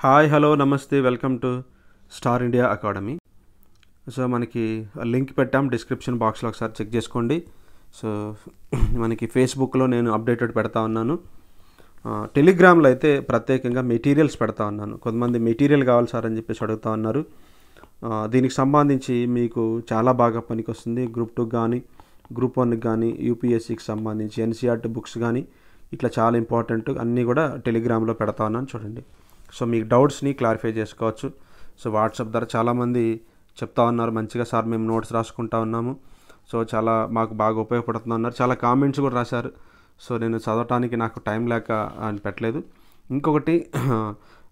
hi hello నమస్తే welcome to Star India Academy so మనకి link పెట్టాం డిస్క్రిప్షన్ బాక్స్లో ఒకసారి చెక్ చేసుకోండి సో మనకి ఫేస్బుక్లో నేను అప్డేటెడ్ పెడతా ఉన్నాను టెలిగ్రామ్లో అయితే ప్రత్యేకంగా మెటీరియల్స్ పెడతా ఉన్నాను కొంతమంది మెటీరియల్ కావాలి సార్ అని చెప్పేసి అడుగుతా ఉన్నారు దీనికి సంబంధించి మీకు చాలా బాగా పనికి వస్తుంది గ్రూప్ టూ కానీ గ్రూప్ వన్కి కానీ యూపీఎస్సికి సంబంధించి ఎన్సీఆర్టీ బుక్స్ కానీ ఇట్లా చాలా ఇంపార్టెంట్ అన్నీ కూడా టెలిగ్రామ్లో పెడతా ఉన్నాను చూడండి సో మీకు డౌట్స్ని క్లారిఫై చేసుకోవచ్చు సో వాట్సాప్ ద్వారా చాలామంది చెప్తా ఉన్నారు మంచిగా సార్ మేము నోట్స్ రాసుకుంటా ఉన్నాము సో చాలా మాకు బాగా ఉపయోగపడుతుంది అన్నారు చాలా కామెంట్స్ కూడా రాశారు సో నేను చదవటానికి నాకు టైం లేక అని పెట్టలేదు ఇంకొకటి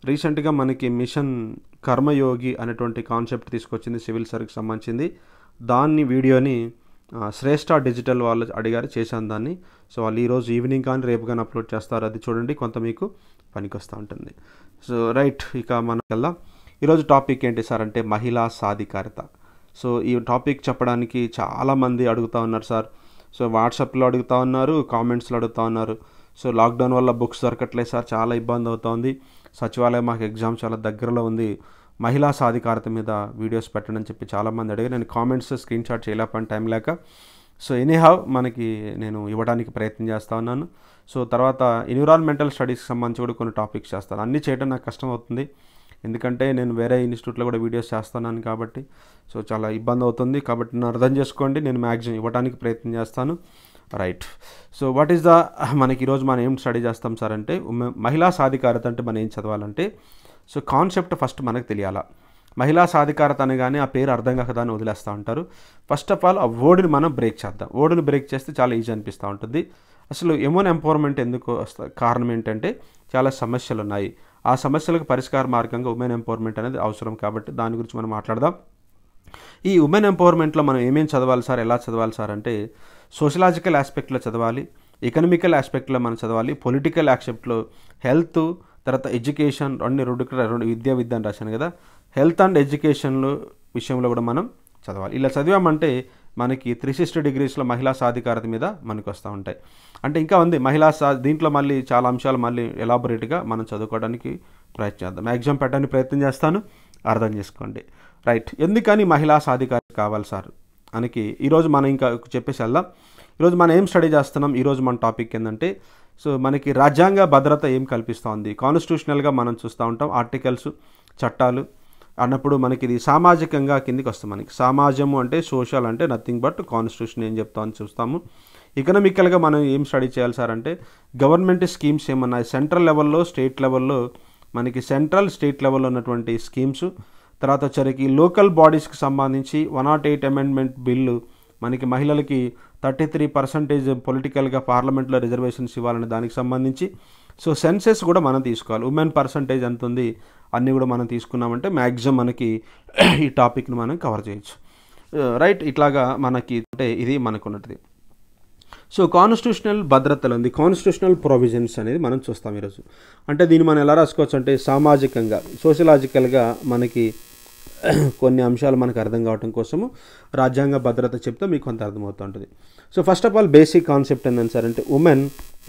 రీసెంట్గా మనకి మిషన్ కర్మయోగి అనేటువంటి కాన్సెప్ట్ తీసుకొచ్చింది సివిల్ సర్వీస్కి సంబంధించింది దాన్ని వీడియోని శ్రేష్ట డిజిటల్ వాళ్ళు అడిగారు చేశాను దాన్ని సో వాళ్ళు ఈరోజు ఈవినింగ్ కానీ రేపు కానీ అప్లోడ్ చేస్తారు అది చూడండి కొంత మీకు పనికొస్తూ ఉంటుంది సో రైట్ ఇక మనకల్లా ఈరోజు టాపిక్ ఏంటి సార్ అంటే మహిళా సాధికారత సో ఈ టాపిక్ చెప్పడానికి చాలామంది అడుగుతూ ఉన్నారు సార్ సో వాట్సాప్లో అడుగుతూ ఉన్నారు కామెంట్స్లో అడుగుతూ ఉన్నారు సో లాక్డౌన్ వల్ల బుక్స్ దొరకట్లేదు సార్ చాలా ఇబ్బంది అవుతుంది సచివాలయం మాకు ఎగ్జామ్ చాలా దగ్గరలో ఉంది మహిళా సాధికారత మీద వీడియోస్ పెట్టడం అని చెప్పి చాలామంది అడిగి నేను కామెంట్స్ స్క్రీన్ షాట్ చేయలేకపోయిన టైం లేక సో ఎనీహావ్ మనకి నేను ఇవ్వడానికి ప్రయత్నం చేస్తూ ఉన్నాను సో తర్వాత ఎన్విరాన్మెంటల్ స్టడీస్కి సంబంధించి కూడా కొన్ని టాపిక్స్ చేస్తాను అన్నీ చేయడం నాకు కష్టం అవుతుంది ఎందుకంటే నేను వేరే ఇన్స్టిట్యూట్లో కూడా వీడియోస్ చేస్తున్నాను కాబట్టి సో చాలా ఇబ్బంది అవుతుంది కాబట్టి నన్ను అర్థం చేసుకోండి నేను మ్యాక్సిమం ఇవ్వడానికి ప్రయత్నం చేస్తాను right so what is the మనకి ఈరోజు మనం ఏం స్టడీ చేస్తాం సార్ అంటే మహిళా సాధికారత అంటే మనం ఏం చదవాలంటే సో కాన్సెప్ట్ ఫస్ట్ మనకు తెలియాలా మహిళా సాధికారత అనగానే ఆ పేరు అర్థం కాక దాన్ని వదిలేస్తూ ఉంటారు ఫస్ట్ ఆఫ్ ఆల్ ఆ ఓడిని మనం బ్రేక్ చేద్దాం ఓడిని బ్రేక్ చేస్తే చాలా ఈజీ అనిపిస్తూ ఉంటుంది అసలు ఎమోన్ ఎంపవర్మెంట్ ఎందుకు కారణం ఏంటంటే చాలా సమస్యలు ఉన్నాయి ఆ సమస్యలకు పరిష్కార మార్గంగా ఉమెన్ ఎంపవర్మెంట్ అనేది అవసరం కాబట్టి దాని గురించి మనం మాట్లాడదాం ఈ ఉమెన్ ఎంపవర్మెంట్లో మనం ఏమేమి చదవాలి సార్ ఎలా చదవాలి సార్ అంటే సోషలాజికల్ ఆస్పెక్ట్లో చదవాలి ఎకనమికల్ ఆస్పెక్ట్లో మనం చదవాలి పొలిటికల్ ఆస్పెక్ట్లో హెల్త్ తర్వాత ఎడ్యుకేషన్ రెండు రెండు రెండు విద్యా విద్య అని రాశాను కదా హెల్త్ అండ్ ఎడ్యుకేషన్లో విషయంలో కూడా మనం చదవాలి ఇలా చదివామంటే మనకి త్రీ సిక్స్టీ డిగ్రీస్లో మహిళా సాధికారత మీద మనకు వస్తూ ఉంటాయి అంటే ఇంకా ఉంది మహిళా సా దీంట్లో మళ్ళీ చాలా అంశాలు మళ్ళీ ఎలాబొరేట్గా మనం చదువుకోవడానికి ప్రయత్నిద్దాం మ్యాక్సిమం పెట్టడానికి ప్రయత్నం చేస్తాను అర్థం చేసుకోండి రైట్ ఎందుకని మహిళా సాధికారత కావాలి సార్ మనకి ఈరోజు మనం ఇంకా చెప్పేసి వెళ్దాం ఈరోజు మనం ఏం స్టడీ చేస్తున్నాం ఈరోజు మన టాపిక్ ఏంటంటే సో మనకి రాజ్యాంగ భద్రత ఏం కల్పిస్తోంది కాన్స్టిట్యూషనల్గా మనం చూస్తూ ఉంటాం ఆర్టికల్స్ చట్టాలు అన్నప్పుడు మనకి ఇది సామాజికంగా కిందికి వస్తాం మనకి సమాజము అంటే సోషల్ అంటే నథింగ్ బట్ కాన్స్టిట్యూషన్ ఏం చెప్తామని చూస్తాము ఇకనామికల్గా మనం ఏం స్టడీ చేయాలి సార్ అంటే గవర్నమెంట్ స్కీమ్స్ ఏమన్నాయి సెంట్రల్ లెవెల్లో స్టేట్ లెవెల్లో మనకి సెంట్రల్ స్టేట్ లెవెల్లో ఉన్నటువంటి స్కీమ్స్ తర్వాత వచ్చరికి లోకల్ బాడీస్కి సంబంధించి one nought eight amendment bill మనకి మహిళలకి థర్టీ త్రీ పర్సంటేజ్ పొలిటికల్గా పార్లమెంట్లో రిజర్వేషన్స్ ఇవ్వాలనే దానికి సంబంధించి సో సెన్సెస్ కూడా మనం తీసుకోవాలి ఉమెన్ పర్సంటేజ్ ఎంత ఉంది అన్నీ కూడా మనం తీసుకున్నామంటే మ్యాక్సిమం మనకి ఈ టాపిక్ని మనం కవర్ చేయొచ్చు రైట్ uh, ఇట్లాగా మనకి అంటే ఇది మనకున్నది సో కాన్స్టిట్యూషనల్ భద్రతలు ఉంది కాన్స్టిట్యూషనల్ ప్రొవిజన్స్ అనేది మనం చూస్తాం ఈరోజు అంటే దీన్ని మనం ఎలా రాసుకోవచ్చు అంటే సామాజికంగా సోషలాజికల్గా మనకి కొన్ని అంశాలు మనకు అర్థం కావటం కోసము రాజ్యాంగ భద్రత చెప్తే మీకు కొంత అర్థమవుతూ ఉంటుంది so first of all basic concept ఏంటంటే సార్ అంటే ఉమెన్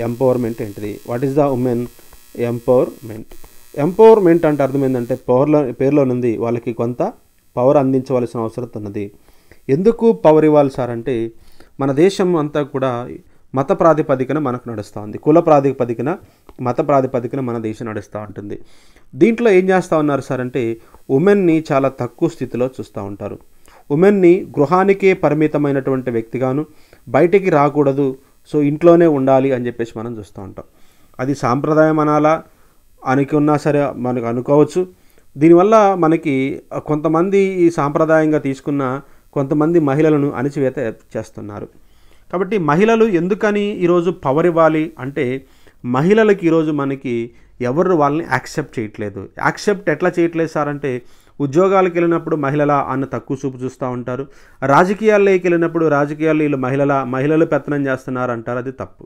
ఎంపవర్మెంట్ ఏంటిది what is the women empowerment empowerment అంటే అర్థం ఏంటంటే పవర్లో పేర్లో నుండి వాళ్ళకి కొంత పవర్ అందించవలసిన అవసరం ఉన్నది ఎందుకు పవర్ ఇవ్వాలి సార్ అంటే మన దేశం అంతా కూడా మత ప్రాతిపదికన మనకు నడుస్తూ ఉంది కుల ప్రాతిపదికన మత ప్రాతిపదికన మన దేశం నడుస్తూ ఉంటుంది దీంట్లో ఏం చేస్తూ ఉన్నారు సార్ అంటే ఉమెన్ని చాలా తక్కువ స్థితిలో చూస్తూ ఉంటారు ఉమెన్ని గృహానికే పరిమితమైనటువంటి వ్యక్తిగాను బయటికి రాకూడదు సో ఇంట్లోనే ఉండాలి అని చెప్పేసి మనం చూస్తూ ఉంటాం అది సాంప్రదాయం అనాలా అనుకున్నా సరే మనకు అనుకోవచ్చు దీనివల్ల మనకి కొంతమంది ఈ సాంప్రదాయంగా తీసుకున్న కొంతమంది మహిళలను అణిచివేత చేస్తున్నారు కాబట్టి మహిళలు ఎందుకని ఈరోజు పవర్ ఇవ్వాలి అంటే మహిళలకు ఈరోజు మనకి ఎవరు వాళ్ళని యాక్సెప్ట్ చేయట్లేదు యాక్సెప్ట్ ఎట్లా చేయట్లేదు సార్ అంటే ఉద్యోగాలకు వెళ్ళినప్పుడు మహిళల అన్న తక్కువ చూపు చూస్తూ ఉంటారు రాజకీయాల్లోకి వెళ్ళినప్పుడు రాజకీయాలు వీళ్ళు మహిళల మహిళలు పెత్తనం చేస్తున్నారు అంటారు అది తప్పు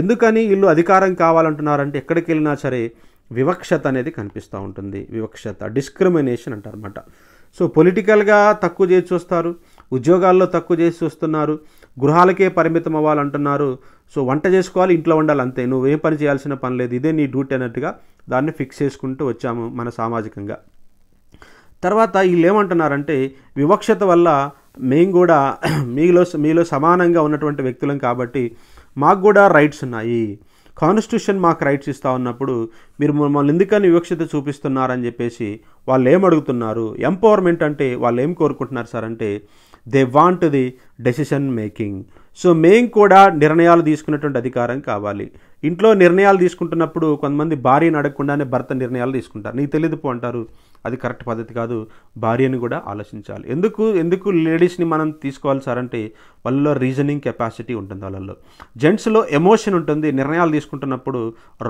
ఎందుకని వీళ్ళు అధికారం కావాలంటున్నారంటే ఎక్కడికి వెళ్ళినా సరే వివక్షత అనేది కనిపిస్తూ ఉంటుంది వివక్షత డిస్క్రిమినేషన్ అంటారన్నమాట సో పొలిటికల్గా తక్కువ చేసి చూస్తారు ఉద్యోగాల్లో తక్కువ చేసి చూస్తున్నారు గృహాలకే పరిమితం అవ్వాలంటున్నారు సో వంట చేసుకోవాలి ఇంట్లో ఉండాలి అంతే నువ్వేం పని చేయాల్సిన పని లేదు ఇదే నీ డ్యూటీ అన్నట్టుగా దాన్ని ఫిక్స్ చేసుకుంటూ వచ్చాము మన సామాజికంగా తర్వాత వీళ్ళు ఏమంటున్నారంటే వివక్షత వల్ల మేము కూడా మీలో మీలో సమానంగా ఉన్నటువంటి వ్యక్తులం కాబట్టి మాకు కూడా రైట్స్ ఉన్నాయి కాన్స్టిట్యూషన్ మాకు రైట్స్ ఇస్తూ ఉన్నప్పుడు మీరు మమ్మల్ని ఎందుకని వివక్షత చూపిస్తున్నారని చెప్పేసి వాళ్ళు ఏం అడుగుతున్నారు ఎంపవర్మెంట్ అంటే వాళ్ళు ఏం కోరుకుంటున్నారు సార్ అంటే they want the decision making so మేము కూడా నిర్ణయాలు తీసుకునేటువంటి అధికారం కావాలి ఇంట్లో నిర్ణయాలు తీసుకుంటున్నప్పుడు కొంతమంది భార్యను అడగకుండానే భర్త నిర్ణయాలు తీసుకుంటారు నీకు తెలియదు అంటారు అది కరెక్ట్ పద్ధతి కాదు భార్యని కూడా ఆలోచించాలి ఎందుకు ఎందుకు లేడీస్ని మనం తీసుకోవాలి సార్ అంటే వాళ్ళలో రీజనింగ్ కెపాసిటీ ఉంటుంది వాళ్ళలో జెంట్స్లో ఎమోషన్ ఉంటుంది నిర్ణయాలు తీసుకుంటున్నప్పుడు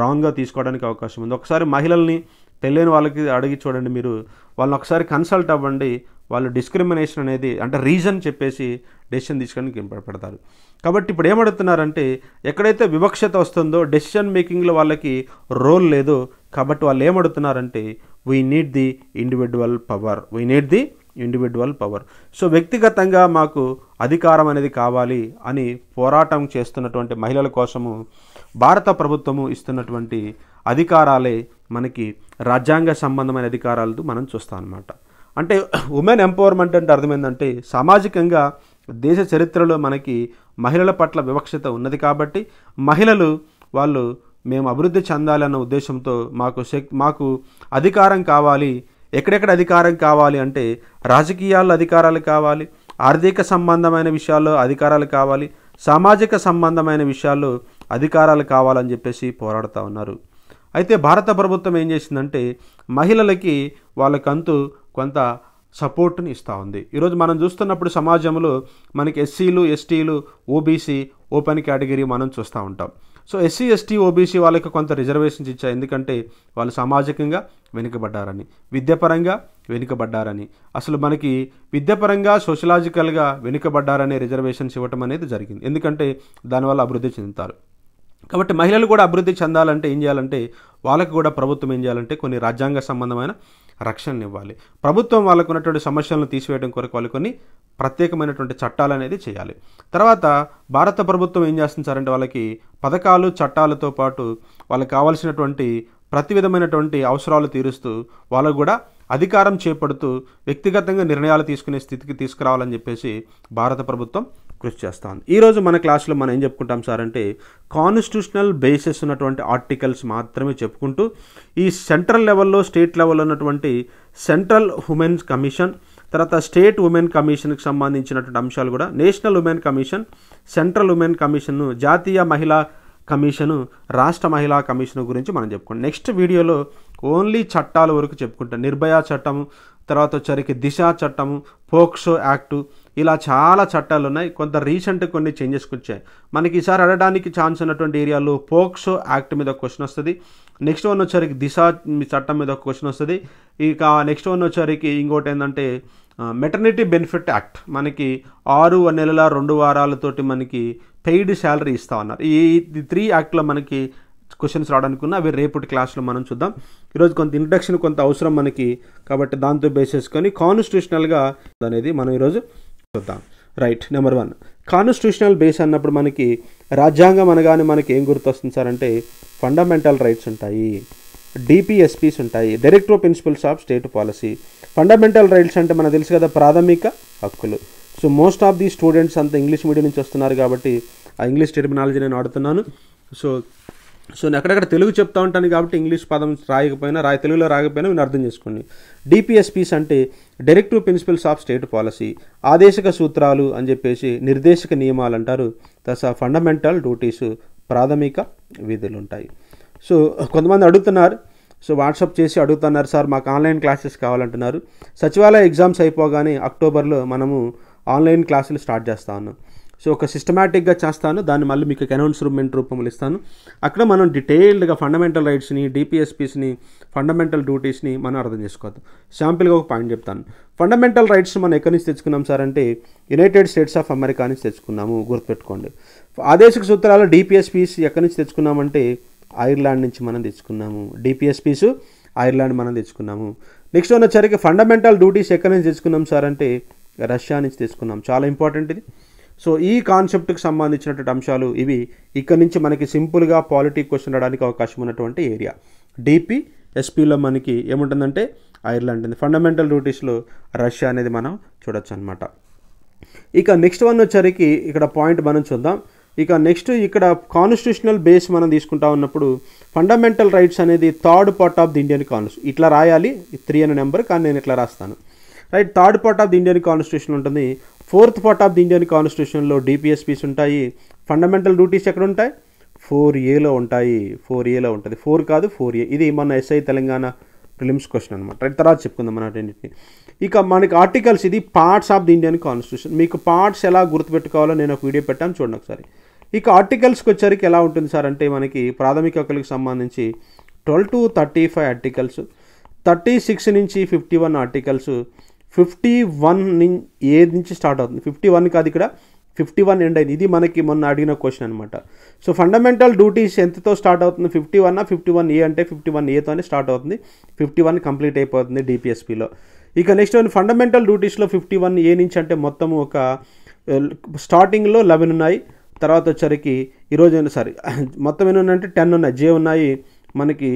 రాంగ్గా తీసుకోవడానికి అవకాశం ఉంది ఒకసారి మహిళల్ని పెళ్ళైన వాళ్ళకి అడిగి చూడండి మీరు వాళ్ళని ఒకసారి కన్సల్ట్ అవ్వండి వాళ్ళు డిస్క్రిమినేషన్ అనేది అంటే రీజన్ చెప్పేసి డెసిషన్ తీసుకోవడానికి పెడతారు కాబట్టి ఇప్పుడు ఏమడుతున్నారంటే ఎక్కడైతే వివక్షత వస్తుందో డెసిషన్ మేకింగ్లో వాళ్ళకి రోల్ లేదో కాబట్టి వాళ్ళు ఏమడుతున్నారంటే we need the individual power we need the individual power so వ్యక్తిగతంగా మాకు అధికారం అనేది కావాలి అని పోరాటం చేస్తున్నటువంటి మహిళల కోసము భారత ప్రభుత్వము ఇస్తున్నటువంటి అధికారాలే మనకి రాజ్యాంగ సంబంధమైన అధికారాలు మనం చూస్తాం అనమాట అంటే ఉమెన్ ఎంపవర్మెంట్ అంటే అర్థమైందంటే సామాజికంగా దేశ చరిత్రలో మనకి మహిళల పట్ల వివక్షత ఉన్నది కాబట్టి మహిళలు వాళ్ళు మేము అభివృద్ధి చెందాలన్న ఉద్దేశంతో మాకు శక్తి మాకు అధికారం కావాలి ఎక్కడెక్కడ అధికారం కావాలి అంటే రాజకీయాల్లో అధికారాలు కావాలి ఆర్థిక సంబంధమైన విషయాల్లో అధికారాలు కావాలి సామాజిక సంబంధమైన విషయాల్లో అధికారాలు కావాలని చెప్పేసి పోరాడుతూ ఉన్నారు అయితే భారత ప్రభుత్వం ఏం చేసిందంటే మహిళలకి వాళ్ళకంతు కొంత సపోర్ట్ని ఇస్తూ ఉంది ఈరోజు మనం చూస్తున్నప్పుడు సమాజంలో మనకి ఎస్సీలు ఎస్టీలు ఓబీసీ ఓపెన్ కేటగిరీ మనం చూస్తూ ఉంటాం సో ఎస్సీ ఎస్టీ ఓబీసీ వాళ్ళకి కొంత రిజర్వేషన్స్ ఇచ్చాయి ఎందుకంటే వాళ్ళు సామాజికంగా వెనుకబడ్డారని విద్యపరంగా వెనుకబడ్డారని అసలు మనకి విద్యపరంగా సోషలాజికల్గా వెనుకబడ్డారనే రిజర్వేషన్స్ ఇవ్వటం అనేది జరిగింది ఎందుకంటే దానివల్ల అభివృద్ధి చెందుతారు కాబట్టి మహిళలు కూడా అభివృద్ధి చెందాలంటే ఏం చేయాలంటే వాళ్ళకి కూడా ప్రభుత్వం ఏం చేయాలంటే కొన్ని రాజ్యాంగ సంబంధమైన రక్షణనివ్వాలి ప్రభుత్వం వాళ్ళకు ఉన్నటువంటి సమస్యలను తీసివేయడం కొరకు వాళ్ళు కొన్ని ప్రత్యేకమైనటువంటి చట్టాలు అనేది చేయాలి తర్వాత భారత ప్రభుత్వం ఏం చేస్తుంది సార్ అంటే వాళ్ళకి పథకాలు చట్టాలతో పాటు వాళ్ళకి కావాల్సినటువంటి ప్రతి విధమైనటువంటి అవసరాలు తీరుస్తూ వాళ్ళకు కూడా అధికారం చేపడుతూ వ్యక్తిగతంగా నిర్ణయాలు తీసుకునే స్థితికి తీసుకురావాలని చెప్పేసి భారత ప్రభుత్వం కృషి చేస్తాను ఈరోజు మన క్లాస్లో మనం ఏం చెప్పుకుంటాం సార్ అంటే కాన్స్టిట్యూషనల్ బేసిస్ ఉన్నటువంటి ఆర్టికల్స్ మాత్రమే చెప్పుకుంటూ ఈ సెంట్రల్ లెవెల్లో స్టేట్ లెవెల్లో ఉన్నటువంటి సెంట్రల్ ఉమెన్ కమిషన్ తర్వాత స్టేట్ ఉమెన్ కమిషన్కి సంబంధించినటువంటి అంశాలు కూడా national women commission central women కమిషన్ను జాతీయ మహిళా కమిషను రాష్ట్ర మహిళా కమిషన్ గురించి మనం చెప్పుకుంటాం నెక్స్ట్ వీడియోలో ఓన్లీ చట్టాల వరకు చెప్పుకుంటాం నిర్భయ చట్టము తర్వాత వచ్చరికి దిశ చట్టము పోక్సో యాక్టు ఇలా చాలా చట్టాలు ఉన్నాయి కొంత రీసెంట్ కొన్ని చేంజెస్ వచ్చాయి మనకి ఈసారి అడగడానికి ఛాన్స్ ఉన్నటువంటి ఏరియాలో పోక్సో యాక్ట్ మీద క్వశ్చన్ వస్తుంది నెక్స్ట్ వన్ వచ్చరికి దిశ చట్టం మీద క్వశ్చన్ వస్తుంది ఇక నెక్స్ట్ వన్ వచ్చరికి ఇంకోటి ఏంటంటే మెటర్నిటీ బెనిఫిట్ యాక్ట్ మనకి ఆరు నెలల రెండు వారాలతోటి మనకి పెయిడ్ శాలరీ ఇస్తా ఉన్నారు ఈ త్రీ యాక్ట్లో మనకి క్వశ్చన్స్ రావడానికి అవి రేపటి క్లాస్లో మనం చూద్దాం ఈరోజు కొంత ఇంట్రడక్షన్ కొంత అవసరం మనకి కాబట్టి దాంతో బేస్ చేసుకొని కాన్స్టిట్యూషనల్గా అనేది మనం ఈరోజు చూద్దాం right number one constitutional base అన్నప్పుడు మనకి రాజ్యాంగం అనగానే మనకి ఏం గుర్తొస్తుంది సార్ అంటే ఫండమెంటల్ రైట్స్ ఉంటాయి డిపిఎస్పీస్ ఉంటాయి director principles of state policy fundamental rights అంటే మనకు తెలుసు కదా ప్రాథమిక హక్కులు so most of the students అంతా ఇంగ్లీష్ మీడియం నుంచి వస్తున్నారు కాబట్టి ఆ ఇంగ్లీష్ టెర్మినాలజీ నేను ఆడుతున్నాను సో సో నేను అక్కడక్కడ తెలుగు చెప్తా ఉంటాను కాబట్టి ఇంగ్లీష్ పదం రాయకపోయినా రాయ తెలుగులో రాయకపోయినా నేను అర్థం చేసుకోండి డిపిఎస్పీస్ అంటే directive principles of state policy ఆదేశక సూత్రాలు అని చెప్పేసి నిర్దేశక నియమాలు అంటారు దసా ఫండమెంటల్ డ్యూటీస్ ప్రాథమిక విధులు ఉంటాయి సో కొంతమంది అడుగుతున్నారు సో వాట్సాప్ చేసి అడుగుతున్నారు సార్ మాకు ఆన్లైన్ క్లాసెస్ కావాలంటున్నారు సచివాలయ ఎగ్జామ్స్ అయిపోగానే అక్టోబర్లో మనము ఆన్లైన్ క్లాసులు స్టార్ట్ చేస్తా ఉన్నాం సో ఒక సిస్టమాటిక్గా చేస్తాను దాన్ని మళ్ళీ మీకు అనౌన్స్మెంట్ రూపంలో ఇస్తాను అక్కడ మనం డీటెయిల్డ్గా ఫండమెంటల్ రైట్స్ని డిపిఎస్పీస్ని ఫండమెంటల్ డ్యూటీస్ని మనం అర్థం చేసుకోవద్దాం శాంపిల్గా ఒక పాయింట్ చెప్తాను ఫండమెంటల్ రైట్స్ మనం ఎక్కడి నుంచి తెచ్చుకున్నాం సార్ అంటే యునైటెడ్ స్టేట్స్ ఆఫ్ అమెరికా నుంచి తెచ్చుకున్నాము గుర్తుపెట్టుకోండి ఆదేశిక సూత్రాలు డిపిఎస్పీస్ ఎక్కడి నుంచి తెచ్చుకున్నామంటే ఐర్లాండ్ నుంచి మనం తెచ్చుకున్నాము డిపిఎస్పీస్ ఐర్లాండ్ మనం తెచ్చుకున్నాము నెక్స్ట్ వచ్చేసరికి ఫండమెంటల్ డ్యూటీస్ ఎక్కడి నుంచి తెచ్చుకున్నాం సార్ అంటే రష్యా నుంచి తెచ్చుకున్నాం చాలా ఇంపార్టెంట్ ఇది సో ఈ కాన్సెప్ట్కి సంబంధించినటువంటి అంశాలు ఇవి ఇక్కడ నుంచి మనకి సింపుల్గా పాలిటిక్ క్వశ్చన్ రావడానికి అవకాశం ఉన్నటువంటి ఏరియా డిపి ఎస్పీలో మనకి ఏముంటుందంటే ఐర్లాండ్ ఉంది ఫండమెంటల్ రూటీస్లో రష్యా అనేది మనం చూడొచ్చు అనమాట ఇక నెక్స్ట్ వన్ వచ్చరికి ఇక్కడ పాయింట్ మనం చూద్దాం ఇక నెక్స్ట్ ఇక్కడ కాన్స్టిట్యూషనల్ బేస్ మనం తీసుకుంటా ఉన్నప్పుడు ఫండమెంటల్ రైట్స్ అనేది third part of the Indian constitution ఇట్లా రాయాలి త్రీ అనే నెంబర్ కానీ నేను ఇట్లా రాస్తాను right third part of the Indian constitution ఉంటుంది fourth part of the Indian కాన్స్టిట్యూషన్లో డిపిఎస్పీస్ ఉంటాయి ఫండమెంటల్ డ్యూటీస్ ఎక్కడ ఉంటాయి ఫోర్ ఏలో ఉంటాయి ఫోర్ ఏలో ఉంటుంది ఫోర్ కాదు ఫోర్ ఏ ఇది మన ఎస్ఐ తెలంగాణ ప్రిలిమ్స్ క్వశ్చన్ అనమాట తర్వాత చెప్పుకుందాం మనటిని ఇక మనకి ఆర్టికల్స్ ఇది parts of the Indian constitution మీకు పార్ట్స్ ఎలా గుర్తుపెట్టుకోవాలో నేను ఒక వీడియో పెట్టాను చూడండి ఒకసారి ఇక ఆర్టికల్స్కి వచ్చరికి ఎలా ఉంటుంది సార్ అంటే మనకి ప్రాథమిక హక్కులకు సంబంధించి twelve to thirty five articles thirty six నుంచి fifty one articles fifty one ఏది నుంచి స్టార్ట్ అవుతుంది ఫిఫ్టీ వన్ కాదు ఇక్కడ ఫిఫ్టీ వన్ ఎండ్ అయింది ఇది మనకి మొన్న అడిగిన క్వశ్చన్ అనమాట సో ఫండమెంటల్ డ్యూటీస్ ఎంతతో స్టార్ట్ అవుతుంది fifty one fifty one A అంటే ఫిఫ్టీ వన్ ఏతోనే స్టార్ట్ అవుతుంది ఫిఫ్టీ వన్ కంప్లీట్ అయిపోతుంది డిపిఎస్పిలో ఇక నెక్స్ట్ ఫండమెంటల్ డ్యూటీస్లో ఫిఫ్టీ వన్ ఏ నుంచి అంటే మొత్తం ఒక స్టార్టింగ్లో లెవెన్ ఉన్నాయి తర్వాత వచ్చరికి ఈరోజు సారీ మొత్తం ఎన్ని ఉన్నాయంటే టెన్ ఉన్నాయి జే ఉన్నాయి మనకి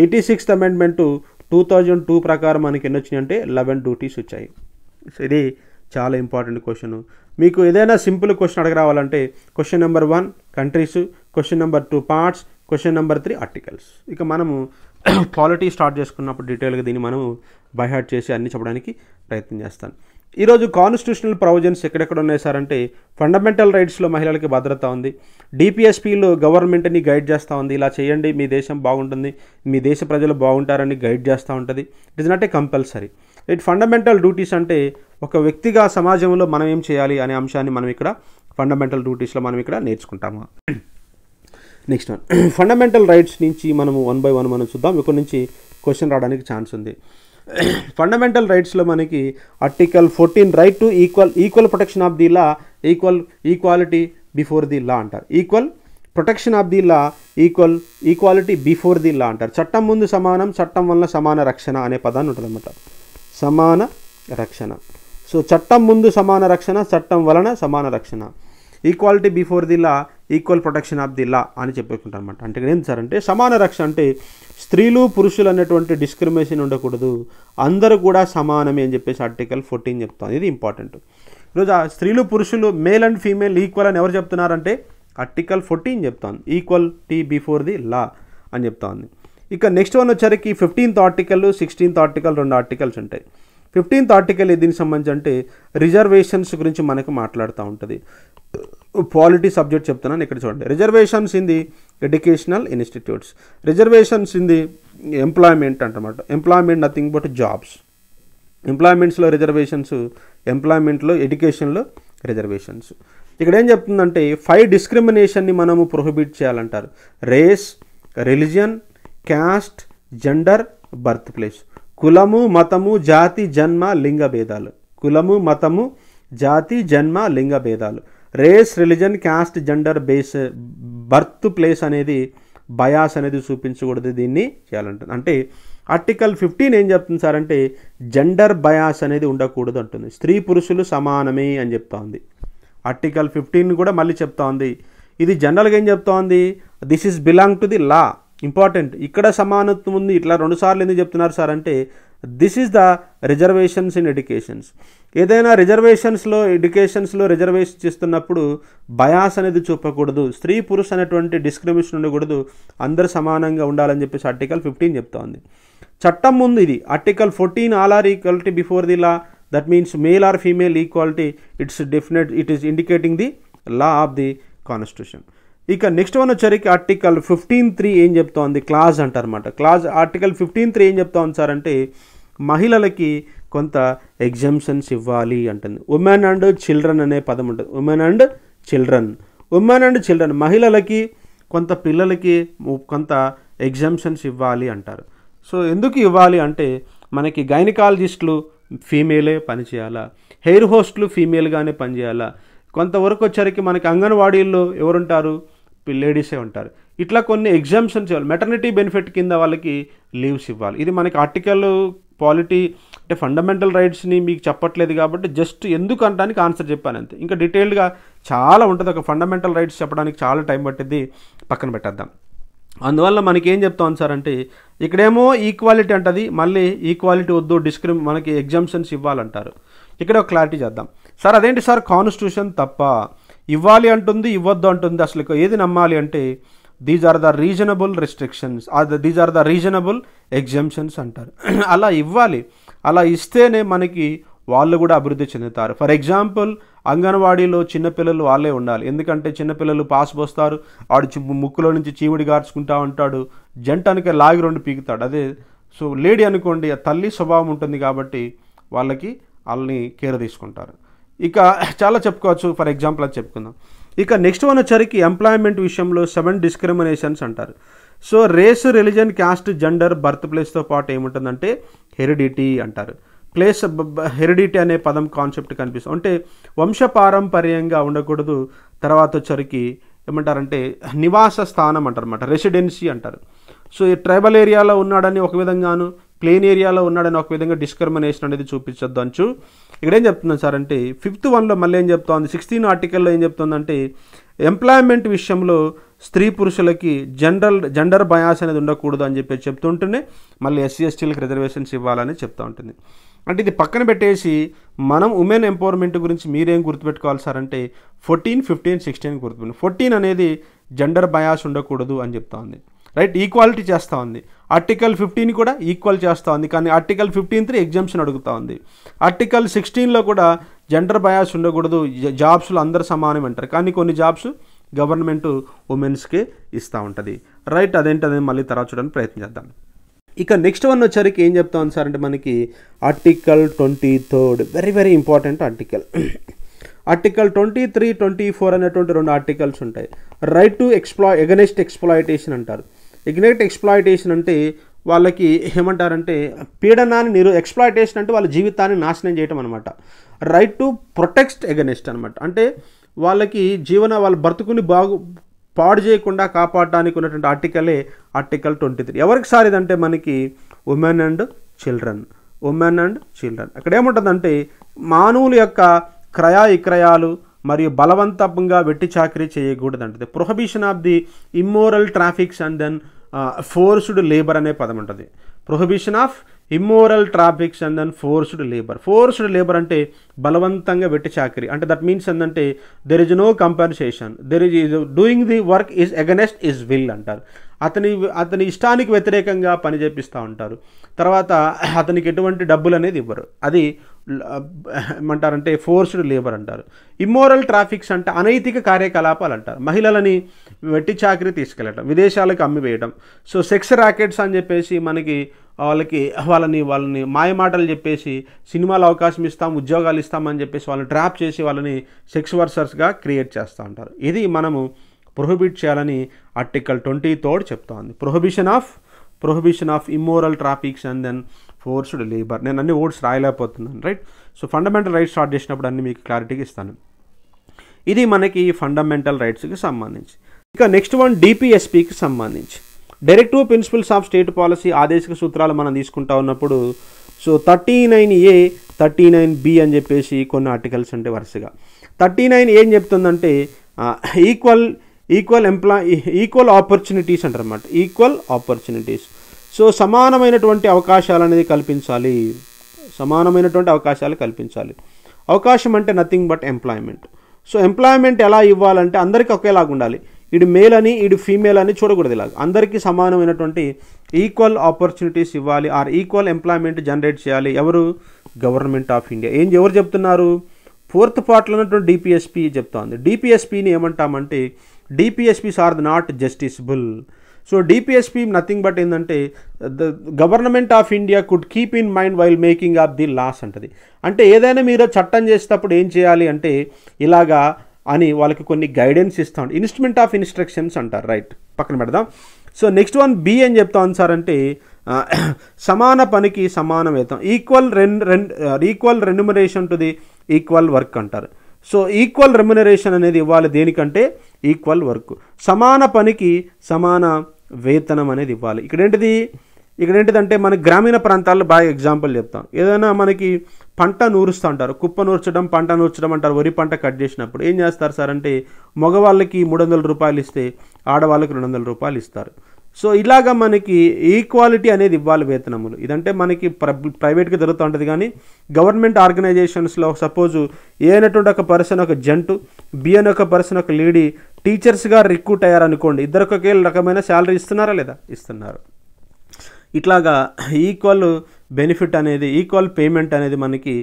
eighty sixth amendment two thousand two ప్రకారం మనకి ఎన్ని వచ్చినాయి అంటే లెవెన్ డ్యూటీస్ వచ్చాయి ఇది చాలా ఇంపార్టెంట్ క్వశ్చన్ మీకు ఏదైనా సింపుల్ క్వశ్చన్ అడగరావాలంటే question number one countries question number two parts question number three articles ఇక మనము పాలిటీ స్టార్ట్ చేసుకున్నప్పుడు డీటెయిల్గా దీన్ని మనం బైహార్ట్ చేసి అన్ని చెప్పడానికి ప్రయత్నం చేస్తాను ఈరోజు కాన్స్టిట్యూషనల్ ప్రొవిజన్స్ ఎక్కడెక్కడ ఉన్నాయి సార్ అంటే ఫండమెంటల్ రైట్స్లో మహిళలకి భద్రత ఉంది డిపిఎస్పీలు గవర్నమెంట్ని గైడ్ చేస్తూ ఉంది ఇలా చేయండి మీ దేశం బాగుంటుంది మీ దేశ ప్రజలు బాగుంటారని గైడ్ చేస్తూ ఉంటుంది it is not a compulsory it fundamental duties అంటే ఒక వ్యక్తిగా సమాజంలో మనం ఏం చేయాలి అనే అంశాన్ని మనం ఇక్కడ ఫండమెంటల్ డ్యూటీస్లో మనం ఇక్కడ నేర్చుకుంటాము నెక్స్ట్ వన్ ఫండమెంటల్ రైట్స్ నుంచి మనం వన్ బై వన్ మనం చూద్దాం ఇక్కడ నుంచి క్వశ్చన్ రావడానికి ఛాన్స్ ఉంది ఫండమెంటల్ రైట్స్లో మనకి article fourteen right to equal equal protection of the law equal equality before the law అంటారు equal protection of the law equal equality before the law అంటారు చట్టం ముందు సమానం చట్టం వల్ల సమాన రక్షణ అనే పదాన్ని ఉంటుందన్నమాట సమాన రక్షణ సో చట్టం ముందు సమాన రక్షణ చట్టం వలన సమాన రక్షణ equality before the law equal protection of the law అని చెప్పుకుంటాం అనమాట అంటే ఏం సార్ అంటే సమాన రక్షణ అంటే స్త్రీలు పురుషులు అనేటువంటి డిస్క్రిమినేషన్ ఉండకూడదు అందరూ కూడా సమానమే అని చెప్పేసి ఆర్టికల్ ఫోర్టీన్ చెప్తాను ఇది ఇంపార్టెంట్ ఈరోజు స్త్రీలు పురుషులు మేల్ అండ్ ఫీమేల్ ఈక్వల్ అని ఎవరు చెప్తున్నారంటే ఆర్టికల్ ఫోర్టీన్ చెప్తాను equality before the law అని చెప్తా ఉంది ఇక నెక్స్ట్ వన్ వచ్చరికి ఫిఫ్టీన్త్ ఆర్టికల్ సిక్స్టీన్త్ ఆర్టికల్ రెండు ఆర్టికల్స్ ఉంటాయి ఫిఫ్టీన్త్ ఆర్టికల్ దీనికి సంబంధించి అంటే రిజర్వేషన్స్ గురించి మనకు మాట్లాడుతూ ఉంటుంది పాలిటీ సబ్జెక్ట్ చెప్తున్నాను ఇక్కడ చూడండి reservations in the educational institutes reservations in the employment అంటమాట ఎంప్లాయ్మెంట్ నథింగ్ బట్ జాబ్స్ ఎంప్లాయ్మెంట్స్లో రిజర్వేషన్స్ ఎంప్లాయ్మెంట్లో ఎడ్యుకేషన్లో రిజర్వేషన్స్ ఇక్కడ ఏం చెప్తుందంటే ఫైవ్ డిస్క్రిమినేషన్ని మనము ప్రొహిబిట్ చేయాలంటారు race religion caste gender birth place కులము మతము జాతి జన్మ లింగ భేదాలు కులము మతము జాతి జన్మ లింగ భేదాలు race religion caste gender base birth place అనేది బయాస్ అనేది చూపించకూడదు దీన్ని చేయాలంటుంది అంటే ఆర్టికల్ ఫిఫ్టీన్ ఏం చెప్తుంది సార్ అంటే జెండర్ బయాస్ అనేది ఉండకూడదు అంటుంది స్త్రీ పురుషులు సమానమే అని చెప్తా ఉంది ఆర్టికల్ ఫిఫ్టీన్ కూడా మళ్ళీ చెప్తా ఉంది ఇది జనరల్గా ఏం చెప్తా ఉంది this is belong to the law important ఇక్కడ సమానత్వం ఉంది ఇట్లా రెండుసార్లు ఎందుకు చెప్తున్నారు సార్ అంటే this is the reservations in educations ఏదైనా రిజర్వేషన్స్లో ఎడ్యుకేషన్స్లో రిజర్వేషన్ చేస్తున్నప్పుడు బయాస్ అనేది చూపకూడదు స్త్రీ పురుష అనేటువంటి డిస్క్రిమినేషన్ ఉండకూడదు అందరు సమానంగా ఉండాలని చెప్పేసి ఆర్టికల్ ఫిఫ్టీన్ చెప్తోంది చట్టం ముందు ఇది article fourteen all are equality before the law that means male or female equality it's definite it is indicating the law of the constitution ఇక నెక్స్ట్ వన్ వచ్చరికి ఆర్టికల్ ఫిఫ్టీన్ త్రీ ఏం చెప్తోంది clause అంటారన్నమాట clause article fifteen three ఏం చెప్తోంది sir అంటే మహిళలకి కొంత ఎగ్జామ్షన్స్ ఇవ్వాలి అంటుంది ఉమెన్ అండ్ చిల్డ్రన్ అనే పదం ఉంటుంది women and children women and children మహిళలకి కొంత పిల్లలకి కొంత ఎగ్జామ్షన్స్ ఇవ్వాలి అంటారు సో ఎందుకు ఇవ్వాలి అంటే మనకి గైనకాలజిస్టులు ఫీమేలే పనిచేయాలా హెయిర్ హోస్ట్లు ఫీమేల్గానే పనిచేయాలా కొంతవరకు వచ్చరికి మనకి అంగన్వాడీల్లో ఎవరుంటారు లేడీసే ఉంటారు ఇట్లా కొన్ని ఎగ్జామ్షన్స్ ఇవ్వాలి మెటర్నిటీ బెనిఫిట్ కింద వాళ్ళకి లీవ్స్ ఇవ్వాలి ఇది మనకి ఆర్టికల్ పాలిటీ అంటే ఫండమెంటల్ రైట్స్ని మీకు చెప్పట్లేదు కాబట్టి జస్ట్ ఎందుకు అంటానికి ఆన్సర్ చెప్పాను అంతే ఇంకా డీటెయిల్డ్గా చాలా ఉంటుంది ఒక ఫండమెంటల్ రైట్స్ చెప్పడానికి చాలా టైం పట్టింది పక్కన పెట్టేద్దాం అందువల్ల మనకి ఏం చెప్తాం సార్ అంటే ఇక్కడేమో ఈక్వాలిటీ అంటది మళ్ళీ ఈక్వాలిటీ వద్దు డిస్క్రిమ్ మనకి ఎగ్జామ్షన్స్ ఇవ్వాలంటారు ఇక్కడ ఒక క్లారిటీ చేద్దాం సార్ అదేంటి సార్ కాన్స్టిట్యూషన్ తప్ప ఇవ్వాలి అంటుంది ఇవ్వద్దు అంటుంది అసలు ఏది నమ్మాలి అంటే these are the reasonable restrictions or these are the reasonable exemptions అంటారు అలా ఇవ్వాలి అలా ఇస్తేనే మనకి వాళ్ళు కూడా అభివృద్ధి చెందుతారు ఫర్ ఎగ్జాంపుల్ అంగన్వాడీలో చిన్నపిల్లలు వాళ్ళే ఉండాలి ఎందుకంటే చిన్నపిల్లలు పాస్ పోస్తారు ఆడు ముక్కులో నుంచి చీమిడి గార్చుకుంటా ఉంటాడు జంటానికి లాగి రెండు పీకుతాడు అదే సో లేడీ అనుకోండి తల్లి స్వభావం ఉంటుంది కాబట్టి వాళ్ళకి వాళ్ళని కేర్ తీసుకుంటారు ఇక చాలా చెప్పుకోవచ్చు ఫర్ ఎగ్జాంపుల్ అది చెప్పుకుందాం ఇక నెక్స్ట్ వన్ వచ్చరికి ఎంప్లాయ్మెంట్ విషయంలో సెవెన్ డిస్క్రిమినేషన్స్ అంటారు so race religion caste gender birth ప్లేస్తో పాటు ఏముంటుందంటే హెరిడిటీ అంటారు ప్లేస్ హెరిడిటీ అనే పదం కాన్సెప్ట్ కనిపిస్తుంది అంటే వంశపారంపర్యంగా ఉండకూడదు తర్వాత వచ్చరికి ఏమంటారంటే నివాస స్థానం అంటారన్నమాట రెసిడెన్సీ అంటారు సో ఈ ట్రైబల్ ఏరియాలో ఉన్నాడని ఒక విధంగాను ప్లేన్ ఏరియాలో ఉన్నాడని ఒక విధంగా డిస్క్రిమినేషన్ అనేది చూపించొద్దు అంచు ఇక్కడ ఏం చెప్తున్నాను సార్ అంటే ఫిఫ్త్ వన్లో మళ్ళీ ఏం చెప్తోంది సిక్స్టీన్ ఆర్టికల్లో ఏం చెప్తుందంటే ఎంప్లాయ్మెంట్ విషయంలో స్త్రీ పురుషులకి జనరల్ జెండర్ బయాస్ అనేది ఉండకూడదు అని చెప్పి చెప్తుంటేనే మళ్ళీ ఎస్సీ ఎస్టీలకు రిజర్వేషన్స్ ఇవ్వాలని చెప్తూ ఉంటుంది అంటే ఇది పక్కన పెట్టేసి మనం ఉమెన్ ఎంపవర్మెంట్ గురించి మీరేం గుర్తుపెట్టుకోవాలి సార్ అంటే ఫోర్టీన్ ఫిఫ్టీన్ సిక్స్టీన్ గుర్తుపెట్టి ఫోర్టీన్ అనేది జెండర్ బయాస్ ఉండకూడదు అని చెప్తా ఉంది రైట్ ఈక్వాలిటీ చేస్తూ ఉంది ఆర్టికల్ ఫిఫ్టీన్ కూడా ఈక్వల్ చేస్తూ ఉంది కానీ ఆర్టికల్ ఫిఫ్టీన్ త్రీ ఎగ్జామ్షన్ అడుగుతూ ఉంది ఆర్టికల్ సిక్స్టీన్లో కూడా జెండర్ బయాస్ ఉండకూడదు జాబ్స్లో అందరు సమానం అంటారు కానీ కొన్ని జాబ్స్ గవర్నమెంట్ ఉమెన్స్కి ఇస్తూ ఉంటుంది రైట్ అదేంటది మళ్ళీ తర్వాత చూడడానికి ప్రయత్నం చేద్దాం ఇక నెక్స్ట్ వన్ వచ్చరికి ఏం చెప్తా ఉంది సార్ అంటే మనకి article twenty third very very important article article twenty three twenty four అనేటువంటి రెండు ఆర్టికల్స్ ఉంటాయి రైట్ టు ఎక్స్ప్లా ఎగనెస్ట్ ఎక్స్ప్లాయిటేషన్ అంటారు ఇగ్నెక్ట్ ఎక్స్ప్లాయిటేషన్ అంటే వాళ్ళకి ఏమంటారంటే పీడనాన్ని నిరు ఎక్స్ప్లాయిటేషన్ అంటే వాళ్ళ జీవితాన్ని నాశనం చేయటం అనమాట రైట్ టు ప్రొటెక్ట్ ఎగనెస్ట్ అనమాట అంటే వాళ్ళకి జీవన వాళ్ళ బ్రతుకుని బాగు పాడు చేయకుండా కాపాడడానికి ఉన్నటువంటి ఆర్టికలే ఆర్టికల్ ట్వంటీ త్రీ ఎవరికి సారిదంటే మనకి women and children women and children అక్కడ ఏముంటుందంటే మానవుల యొక్క క్రయ విక్రయాలు మరియు బలవంతంగా వెట్టి చాకరీ చేయకూడదంటది prohibition of the immoral traffics and then forced labour అనే పదం ఉంటుంది prohibition of immoral traffics and then forced labour forced labour అంటే బలవంతంగా పెట్టి చాకరీ అంటే దట్ మీన్స్ ఏంటంటే there is no compensation there is doing the work is against his will అంటారు అతని అతని ఇష్టానికి వ్యతిరేకంగా పని చేపిస్తూ ఉంటారు తర్వాత అతనికి ఎటువంటి డబ్బులు అనేది ఇవ్వరు అది ఏమంటారంటే ఫోర్స్డ్ లేబర్ అంటారు ఇమ్మోరల్ ట్రాఫిక్స్ అంటే అనైతిక కార్యకలాపాలు అంటారు మహిళలని వెట్టి చాకరీ తీసుకెళ్ళటం విదేశాలకు అమ్మివేయడం సో సెక్స్ ర్యాకెట్స్ అని చెప్పేసి మనకి వాళ్ళకి వాళ్ళని వాళ్ళని మాయమాటలు చెప్పేసి సినిమాలు అవకాశం ఇస్తాం ఉద్యోగాలు ఇస్తామని చెప్పేసి వాళ్ళని ట్రాప్ చేసి వాళ్ళని సెక్స్ వర్సర్స్గా క్రియేట్ చేస్తూ ఉంటారు ఇది మనము ప్రొహిబిట్ చేయాలని ఆర్టికల్ ట్వంటీ థర్డ్ చెప్తోంది prohibition of prohibition of immoral traffics and then forced labour నేను అన్ని ఓట్స్ రాయలేకపోతున్నాను right so fundamental rights start చేసినప్పుడు అన్ని మీకు క్లారిటీకి ఇస్తాను ఇది మనకి ఫండమెంటల్ రైట్స్కి సంబంధించి ఇక నెక్స్ట్ వన్ డిపిఎస్పికి సంబంధించి directive principles of state policy ఆదేశిక సూత్రాలు మనం తీసుకుంటా ఉన్నప్పుడు so thirty nine A thirty nine B అని చెప్పేసి కొన్ని ఆర్టికల్స్ ఉంటాయి వరుసగా థర్టీ నైన్ ఏం చెప్తుందంటే equal equal employee equal opportunities అంటారన్నమాట ఈక్వల్ ఆపర్చునిటీస్ సో సమానమైనటువంటి అవకాశాలు అనేది కల్పించాలి సమానమైనటువంటి అవకాశాలు కల్పించాలి అవకాశం అంటే nothing but employment so employment ఎలా ఇవ్వాలంటే అందరికీ ఒకేలాగా ఉండాలి ఇడు మేల్ అని ఇడు ఫీమేల్ అని చూడకూడదు ఇలాగ అందరికీ సమానమైనటువంటి ఈక్వల్ ఆపర్చునిటీస్ ఇవ్వాలి ఆర్ ఈక్వల్ ఎంప్లాయ్మెంట్ జనరేట్ చేయాలి ఎవరు గవర్నమెంట్ ఆఫ్ ఇండియా ఏం ఎవరు చెప్తున్నారు ఫోర్త్ పార్ట్లో ఉన్నటువంటి డిపిఎస్పి చెప్తోంది డిపిఎస్పిని ఏమంటామంటే DPSPs are not justiciable so DPSP nothing but ఏంటంటే the government of India could keep in mind while making of the laws అంటది అంటే ఏదైనా మీరు చట్టం చేసేటప్పుడు ఏం చేయాలి అంటే ఇలాగా అని వాళ్ళకి కొన్ని గైడెన్స్ ఇస్తాం ఇన్స్ట్రుమెంట్ ఆఫ్ ఇన్స్ట్రక్షన్స్ అంటారు రైట్ పక్కన పెడదాం సో నెక్స్ట్ వన్ బి అని చెప్తాను సార్ అంటే సమాన పనికి సమాన వేతం ఈక్వల్ రెన్ రెన్ equal remuneration to the equal work అంటారు సో ఈక్వల్ రెమ్యునరేషన్ అనేది ఇవ్వాలి దేనికంటే ఈక్వల్ వర్క్ సమాన పనికి సమాన వేతనం అనేది ఇవ్వాలి ఇక్కడ ఏంటిది ఇక్కడ అంటే మన గ్రామీణ ప్రాంతాల్లో బాగా ఎగ్జాంపుల్ చెప్తాం ఏదైనా మనకి పంట నూరుస్తూ అంటారు కుప్ప నూర్చడం పంట నూర్చడం అంటారు వరి పంట కట్ చేసినప్పుడు ఏం చేస్తారు సార్ అంటే మగవాళ్ళకి మూడు వందల రూపాయలు ఇస్తే ఆడవాళ్ళకి రెండు వందల రూపాయలు ఇస్తారు సో ఇలాగ మనకి ఈక్వాలిటీ అనేది ఇవ్వాలి వేతనములు ఇదంటే మనకి ప్ర ప్రైవేట్గా జరుగుతూ ఉంటుంది కానీ గవర్నమెంట్ ఆర్గనైజేషన్స్లో సపోజ్ ఏ అనేటువంటి ఒక పర్సన్ ఒక జంటు బి అనే ఒక పర్సన్ ఒక లేడీ టీచర్స్గా రిక్రూట్ అయ్యారనుకోండి ఇద్దరికొకే ఒకే రకమైన శాలరీ ఇస్తున్నారా లేదా ఇస్తున్నారు ఇట్లాగా ఈక్వల్ బెనిఫిట్ అనేది ఈక్వల్ పేమెంట్ అనేది మనకి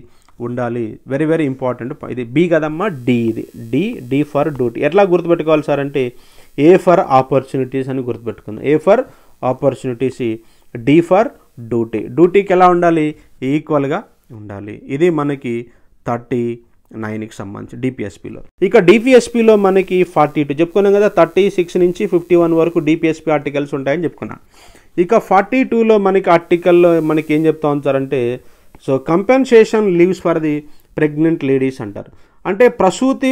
ఉండాలి వెరీ వెరీ ఇంపార్టెంట్ ఇది బి కదమ్మా డి ఇది డి డి ఫర్ డ్యూటీ ఎట్లా గుర్తుపెట్టుకోవాలి సార్ అంటే ఏ ఫర్ ఆపర్చునిటీస్ అని గుర్తుపెట్టుకుందాం A for opportunities D for duty డ్యూటీకి ఎలా ఉండాలి ఈక్వల్గా ఉండాలి ఇది మనకి థర్టీ నైన్కి సంబంధించి డిపిఎస్పిలో ఇక డిపిఎస్పిలో మనకి ఫార్టీ టూ చెప్పుకున్నాం కదా థర్టీ సిక్స్ నుంచి ఫిఫ్టీ వన్ వరకు డిపిఎస్పి ఆర్టికల్స్ ఉంటాయని చెప్పుకున్నా ఇక ఫార్టీ టూలో మనకి ఆర్టికల్లో మనకి ఏం చెప్తా ఉంటారంటే so compensation leaves for the pregnant ladies అంటారు అంటే ప్రసూతి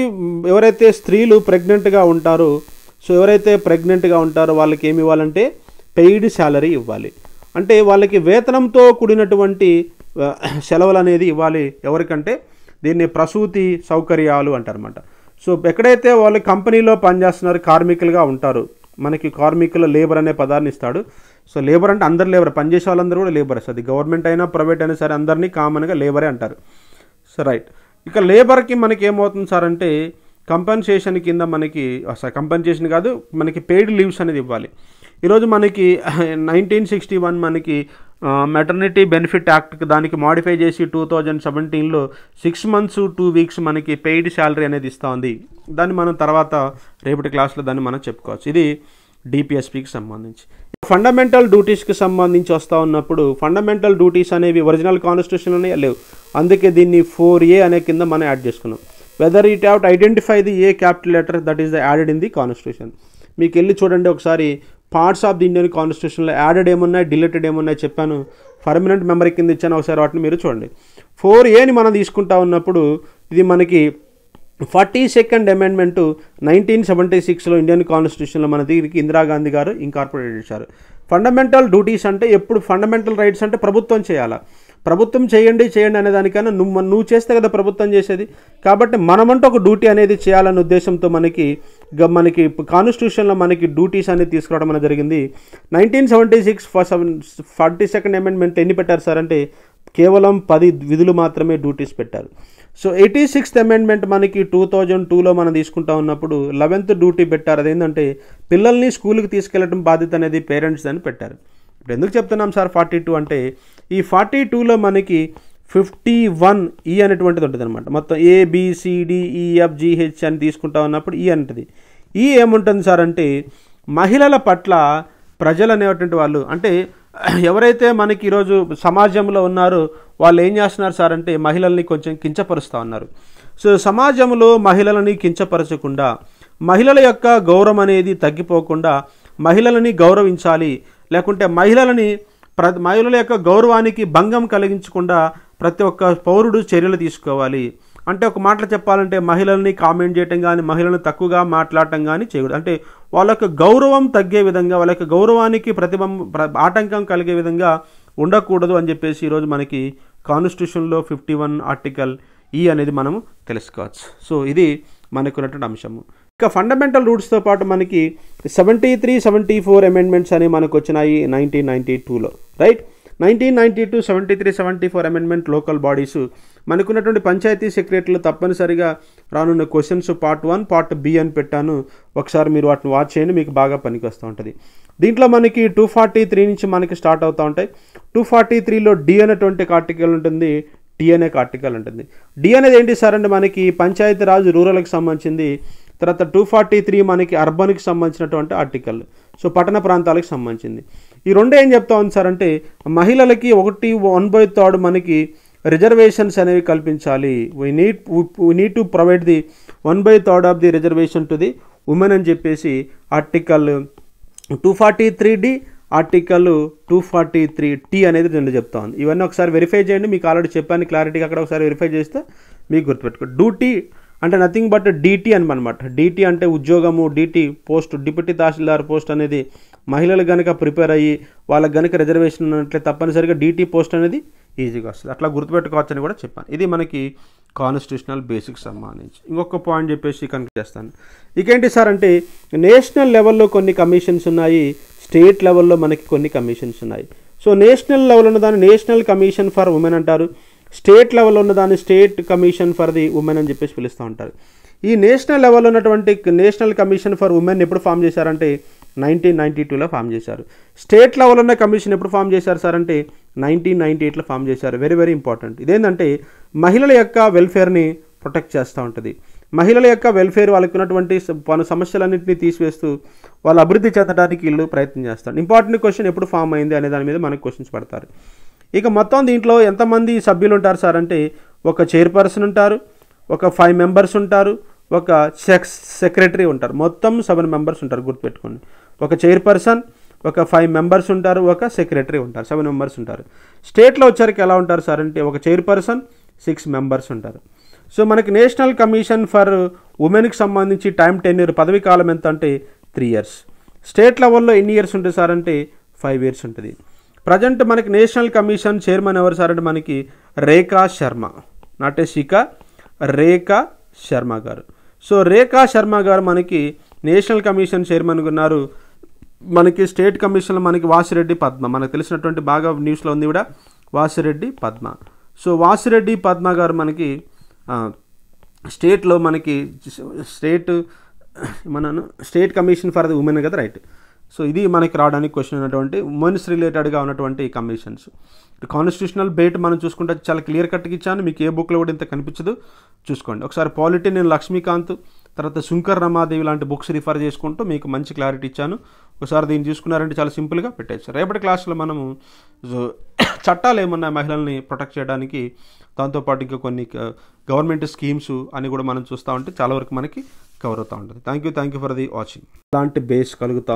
ఎవరైతే స్త్రీలు ప్రెగ్నెంట్గా ఉంటారో సో ఎవరైతే ప్రెగ్నెంట్గా ఉంటారో వాళ్ళకి ఏమి ఇవ్వాలంటే పెయిడ్ శాలరీ ఇవ్వాలి అంటే వాళ్ళకి వేతనంతో కూడినటువంటి సెలవులు అనేది ఇవ్వాలి ఎవరికంటే దీన్ని ప్రసూతి సౌకర్యాలు అంటారన్నమాట సో ఎక్కడైతే వాళ్ళు కంపెనీలో పనిచేస్తున్నారు కార్మికులుగా ఉంటారు మనకి కార్మికుల లేబర్ అనే పదాన్ని ఇస్తాడు సో లేబర్ అంటే అందరు లేబర్ పనిచేసే వాళ్ళందరూ కూడా లేబర్ అది గవర్నమెంట్ అయినా ప్రైవేట్ అయినా సరే అందరినీ కామన్గా లేబరే అంటారు సో రైట్ ఇక లేబర్కి మనకి ఏమవుతుంది సార్ అంటే కంపెన్సేషన్ కింద మనకి కంపెన్సేషన్ కాదు మనకి పెయిడ్ లీవ్స్ అనేది ఇవ్వాలి ఈరోజు మనకి నైన్టీన్ సిక్స్టీ వన్ మనకి మెటర్నిటీ బెనిఫిట్ యాక్ట్ దానికి మాడిఫై చేసి టూ థౌజండ్ సెవెంటీన్లో సిక్స్ మంత్స్ టూ వీక్స్ మనకి పెయిడ్ శాలరీ అనేది ఇస్తూ ఉంది దాన్ని మనం తర్వాత రేపటి క్లాస్లో దాన్ని మనం చెప్పుకోవచ్చు ఇది డిపిఎస్పికి సంబంధించి ఫండమెంటల్ డ్యూటీస్కి సంబంధించి వస్తూ ఉన్నప్పుడు ఫండమెంటల్ డ్యూటీస్ అనేవి ఒరిజినల్ కాన్స్టిట్యూషన్లోనే లేవు అందుకే దీన్ని ఫోర్ ఏ అనే కింద మనం యాడ్ చేసుకున్నాం whether it have to identify the A capital letter that is the added in the constitution మీకు వెళ్ళి చూడండి ఒకసారి పార్ట్స్ ఆఫ్ ది ఇండియన్ కాన్స్టిట్యూషన్లో యాడెడ్ ఏమున్నాయి డిలీటెడ్ ఏమున్నాయి చెప్పాను పర్మనెంట్ మెంబర్ కింద ఇచ్చాను ఒకసారి వాటిని మీరు చూడండి ఫోర్ ఏని మనం తీసుకుంటా ఉన్నప్పుడు ఇది మనకి forty second amendment nineteen seventy సిక్స్లో ఇండియన్ కాన్స్టిట్యూషన్లో మన దగ్గరికి ఇందిరాగాంధీ గారు ఇంకార్పొరేట్ చేశారు ఫండమెంటల్ డ్యూటీస్ అంటే ఎప్పుడు ఫండమెంటల్ రైట్స్ అంటే ప్రభుత్వం చేయాలా ప్రభుత్వం చేయండి చేయండి అనే దానికన్నా నువ్వు నువ్వు చేస్తే కదా ప్రభుత్వం చేసేది కాబట్టి మనమంటూ ఒక డ్యూటీ అనేది చేయాలనే ఉద్దేశంతో మనకి మనకి కాన్స్టిట్యూషన్లో మనకి డ్యూటీస్ అనేది తీసుకురావడం అనేది జరిగింది nineteen seventy six seven forty second amendment ఎన్ని పెట్టారు సార్ అంటే కేవలం పది విధులు మాత్రమే డ్యూటీస్ పెట్టారు సో ఎయిటీ సిక్స్త్ అమెండ్మెంట్ మనకి టూ థౌజండ్ టూలో మనం తీసుకుంటా ఉన్నప్పుడు లెవెన్త్ డ్యూటీ పెట్టారు అదేంటంటే పిల్లల్ని స్కూల్కి తీసుకెళ్లడం బాధ్యత అనేది పేరెంట్స్ అని పెట్టారు ఇప్పుడు ఎందుకు చెప్తున్నాం సార్ ఫార్టీ టూ అంటే ఈ ఫార్టీ టూలో మనకి ఫిఫ్టీ వన్ ఈ e అనేటువంటిది ఉంటుంది అనమాట మొత్తం ఏబిసిడిఈఎఫ్ జిహెచ్ e, అని తీసుకుంటా ఉన్నప్పుడు ఈ e అంటది ఈ ఏముంటుంది సార్ అంటే మహిళల పట్ల ప్రజలు అనేటువంటి వాళ్ళు అంటే ఎవరైతే మనకి ఈరోజు సమాజంలో ఉన్నారో వాళ్ళు ఏం చేస్తున్నారు సార్ అంటే మహిళల్ని కొంచెం కించపరుస్తూ ఉన్నారు సో సమాజంలో మహిళలని కించపరచకుండా మహిళల యొక్క గౌరవం అనేది తగ్గిపోకుండా మహిళలని గౌరవించాలి లేకుంటే మహిళలని ప్ర మహిళల యొక్క గౌరవానికి భంగం కలిగించకుండా ప్రతి ఒక్క పౌరుడు చర్యలు తీసుకోవాలి అంటే ఒక మాటలు చెప్పాలంటే మహిళల్ని కామెంట్ చేయటం కానీ మహిళలను తక్కువగా మాట్లాడటం కానీ చేయకూడదు అంటే వాళ్ళ యొక్క గౌరవం తగ్గే విధంగా వాళ్ళ యొక్క గౌరవానికి ప్రతిబం ఆటంకం కలిగే విధంగా ఉండకూడదు అని చెప్పేసి ఈరోజు మనకి కాన్స్టిట్యూషన్లో ఫిఫ్టీ వన్ ఆర్టికల్ ఈ అనేది మనం తెలుసుకోవచ్చు సో ఇది మనకున్నటువంటి అంశము ఇక ఫండమెంటల్ రూట్స్తో పాటు మనకి seventy three seventy four amendments అని మనకు వచ్చినాయి నైన్టీన్ నైన్టీ టూలో right nineteen ninety two seventy three seventy four amendment local bodies మనకున్నటువంటి పంచాయతీ సెక్రటరీలు తప్పనిసరిగా రానున్న questions part one part B అని పెట్టాను ఒకసారి మీరు వాటిని వాచ్ చేయండి మీకు బాగా పనికొస్తూ ఉంటుంది దీంట్లో మనకి టూ ఫార్టీ త్రీ నుంచి మనకి స్టార్ట్ అవుతూ ఉంటాయి టూ ఫార్టీ త్రీలో డి అనేటువంటి ఆర్టికల్ ఉంటుంది టీ అనే ఆర్టికల్ ఉంటుంది డి అనేది ఏంటి సార్ అంటే మనకి పంచాయతీరాజ్ రూరల్కి సంబంధించింది తర్వాత టూ ఫార్టీ త్రీ మనకి అర్బన్కి సంబంధించినటువంటి ఆర్టికల్ సో పట్టణ ప్రాంతాలకు సంబంధించింది ఈ రెండే ఏం చెప్తా ఉంది సార్ అంటే మహిళలకి ఒకటి వన్ బై థర్డ్ మనకి రిజర్వేషన్స్ అనేవి కల్పించాలి we need we need to provide the one by third of the reservation to the women అని చెప్పేసి article two forty three D article two forty three T అనేది రెండు చెప్తా ఉంది ఇవన్నీ ఒకసారి వెరిఫై చేయండి మీకు ఆల్రెడీ చెప్పాను క్లారిటీగా అక్కడ ఒకసారి వెరిఫై చేస్తే మీకు గుర్తుపెట్టుకో డ్యూటీ అంటే నథింగ్ బట్ డీటీ అని అనమాట డీటీ అంటే ఉద్యోగము DT post deputy tahsildar post అనేది మహిళలు కనుక ప్రిపేర్ అయ్యి వాళ్ళకి కనుక రిజర్వేషన్ ఉన్నట్లే తప్పనిసరిగా డీటీ పోస్ట్ అనేది ఈజీగా వస్తుంది అట్లా గుర్తుపెట్టుకోవచ్చు అని కూడా చెప్పాను ఇది మనకి కాన్స్టిట్యూషనల్ బేసిక్ సంబంధించి ఇంకొక పాయింట్ చెప్పేసి కనెక్ట్ చేస్తాను ఇకేంటి సార్ అంటే నేషనల్ లెవెల్లో కొన్ని కమిషన్స్ ఉన్నాయి స్టేట్ లెవెల్లో మనకి కొన్ని కమిషన్స్ ఉన్నాయి సో నేషనల్ లెవెల్ ఉన్న దాన్ని నేషనల్ కమిషన్ ఫర్ ఉమెన్ అంటారు స్టేట్ లెవెల్ ఉన్న దాన్ని state commission for the women అని చెప్పేసి పిలుస్తూ ఉంటారు ఈ నేషనల్ లెవెల్ ఉన్నటువంటి నేషనల్ కమిషన్ ఫర్ ఉమెన్ ఎప్పుడు ఫామ్ చేశారంటే నైన్టీన్ నైంటీ టూలో ఫామ్ చేశారు స్టేట్ లెవెల్ ఉన్న కమిషన్ ఎప్పుడు ఫామ్ చేశారు సార్ అంటే నైన్టీన్ నైన్టీ ఎయిట్లో ఫామ్ చేశారు వెరీ వెరీ ఇంపార్టెంట్ ఇదేంటంటే మహిళల యొక్క వెల్ఫేర్ని ప్రొటెక్ట్ చేస్తూ ఉంటుంది మహిళల యొక్క వెల్ఫేర్ వాళ్ళకి ఉన్నటువంటి పలు సమస్యలన్నింటినీ తీసివేస్తూ వాళ్ళు అభివృద్ధి చెందడానికి వీళ్ళు ప్రయత్నం చేస్తారు ఇంపార్టెంట్ క్వశ్చన్ ఎప్పుడు ఫామ్ అయింది అనే దాని మీద మనకు క్వశ్చన్స్ పడతారు ఇక మొత్తం దీంట్లో ఎంతమంది సభ్యులు ఉంటారు సార్ అంటే ఒక చైర్పర్సన్ ఉంటారు ఒక ఫైవ్ మెంబర్స్ ఉంటారు ఒక సెక్స్ సెక్రటరీ ఉంటారు మొత్తం సెవెన్ మెంబర్స్ ఉంటారు గుర్తుపెట్టుకోండి ఒక చైర్పర్సన్ ఒక ఫైవ్ మెంబర్స్ ఉంటారు ఒక సెక్రటరీ ఉంటారు సెవెన్ మెంబర్స్ ఉంటారు స్టేట్లో వచ్చరికి ఎలా ఉంటారు సార్ అంటే ఒక చైర్పర్సన్ సిక్స్ మెంబర్స్ ఉంటారు సో మనకి నేషనల్ కమిషన్ ఫర్ ఉమెన్కి సంబంధించి టైం ఇయర్ పదవి కాలం ఎంత అంటే త్రీ ఇయర్స్ స్టేట్ లెవెల్లో ఎన్ని ఇయర్స్ ఉంటుంది సార్ అంటే ఫైవ్ ఇయర్స్ ఉంటుంది ప్రజెంట్ మనకి నేషనల్ కమిషన్ చైర్మన్ ఎవరు సార్ అంటే మనకి రేఖా శర్మ శిఖ రేఖా శర్మ గారు సో రేఖా శర్మ గారు మనకి నేషనల్ కమిషన్ చైర్మన్ ఉన్నారు మనకి స్టేట్ కమిషన్లో మనకి వాసిరెడ్డి పద్మ మనకు తెలిసినటువంటి బాగా న్యూస్లో ఉంది కూడా వాసిరెడ్డి పద్మ సో వాసిరెడ్డి పద్మ గారు మనకి స్టేట్లో మనకి స్టేట్ మన state commission for the women కదా రైట్ సో ఇది మనకి రావడానికి క్వశ్చన్ ఉన్నటువంటి ఉమెన్స్ రిలేటెడ్గా ఉన్నటువంటి కమిషన్స్ కాన్స్టిట్యూషనల్ బేట్ మనం చూసుకుంటే చాలా క్లియర్ కట్గా ఇచ్చాను మీకు ఏ బుక్లో కూడా ఇంత కనిపించదు చూసుకోండి ఒకసారి పాలిటీ నేను లక్ష్మీకాంత్ తర్వాత శుంకర్ రమాదేవి లాంటి బుక్స్ రిఫర్ చేసుకుంటూ మీకు మంచి క్లారిటీ ఇచ్చాను ఒకసారి దీన్ని చూసుకున్నారంటే చాలా సింపుల్గా పెట్టేచ్చు రేపటి క్లాస్లో మనము చట్టాలు ఏమన్నా మహిళల్ని ప్రొటెక్ట్ చేయడానికి దాంతోపాటు ఇంకా కొన్ని గవర్నమెంట్ స్కీమ్స్ అని కూడా మనం చూస్తూ ఉంటే చాలా వరకు మనకి కవర్ అవుతూ ఉంటుంది thank you thank you for the watching ఇలాంటి బేస్ కలుగుతా